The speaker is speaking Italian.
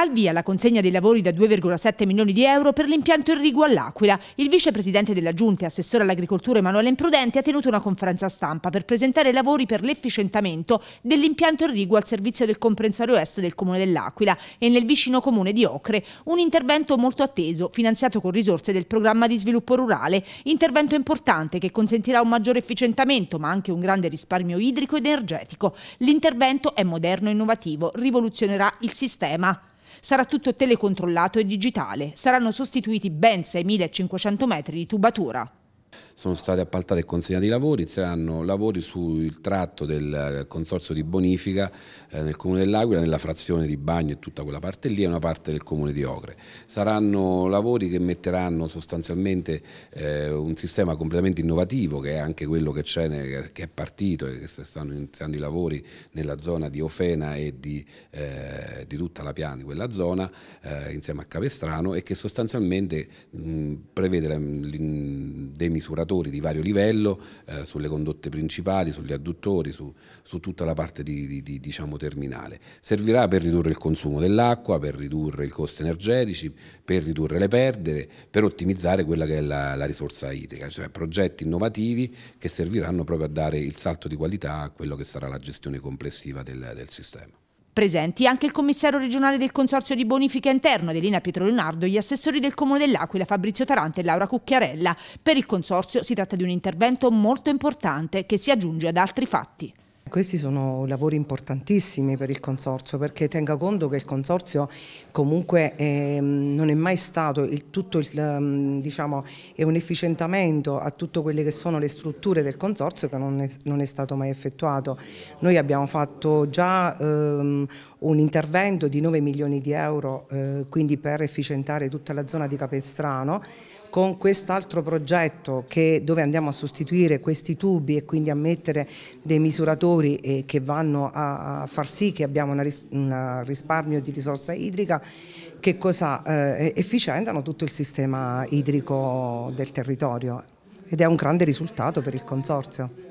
Al via la consegna dei lavori da 2,7 milioni di euro per l'impianto irriguo all'Aquila. Il vicepresidente della Giunta e assessore all'agricoltura Emanuele Imprudenti ha tenuto una conferenza stampa per presentare i lavori per l'efficientamento dell'impianto irriguo al servizio del comprensorio est del comune dell'Aquila e nel vicino comune di Ocre. Un intervento molto atteso, finanziato con risorse del programma di sviluppo rurale. Intervento importante che consentirà un maggiore efficientamento ma anche un grande risparmio idrico ed energetico. L'intervento è moderno e innovativo, rivoluzionerà il sistema. Sarà tutto telecontrollato e digitale, saranno sostituiti ben 6.500 metri di tubatura sono state appaltate e consegnati i lavori, saranno lavori sul tratto del consorzio di bonifica eh, nel comune dell'Aquila, nella frazione di Bagno e tutta quella parte lì e una parte del comune di Ocre. Saranno lavori che metteranno sostanzialmente eh, un sistema completamente innovativo che è anche quello che, che è partito e che stanno iniziando i lavori nella zona di Ofena e di, eh, di tutta la piana di quella zona insieme a Capestrano e che sostanzialmente mh, prevede dei misuratori di vario livello eh, sulle condotte principali, sugli adduttori, su, su tutta la parte di, di, di, diciamo, terminale. Servirà per ridurre il consumo dell'acqua, per ridurre i costi energetici, per ridurre le perdite, per ottimizzare quella che è la, la risorsa idrica, cioè progetti innovativi che serviranno proprio a dare il salto di qualità a quello che sarà la gestione complessiva del, del sistema. Presenti anche il commissario regionale del Consorzio di Bonifica Interno, Adelina Pietro Leonardo, gli assessori del Comune dell'Aquila, Fabrizio Tarante e Laura Cucchiarella. Per il Consorzio si tratta di un intervento molto importante che si aggiunge ad altri fatti. Questi sono lavori importantissimi per il Consorzio perché tenga conto che il Consorzio comunque è, ehm, non è mai stato il, tutto il, ehm, diciamo, è un efficientamento a tutte quelle che sono le strutture del Consorzio che non è, non è stato mai effettuato. Noi abbiamo fatto già ehm, un intervento di 9 milioni di euro eh, quindi per efficientare tutta la zona di Capestrano con quest'altro progetto che, dove andiamo a sostituire questi tubi e quindi a mettere dei misuratori eh, che vanno a, a, far sì che abbiamo un risparmio di risorsa idrica che cosa eh, efficientano tutto il sistema idrico del territorio ed è un grande risultato per il Consorzio.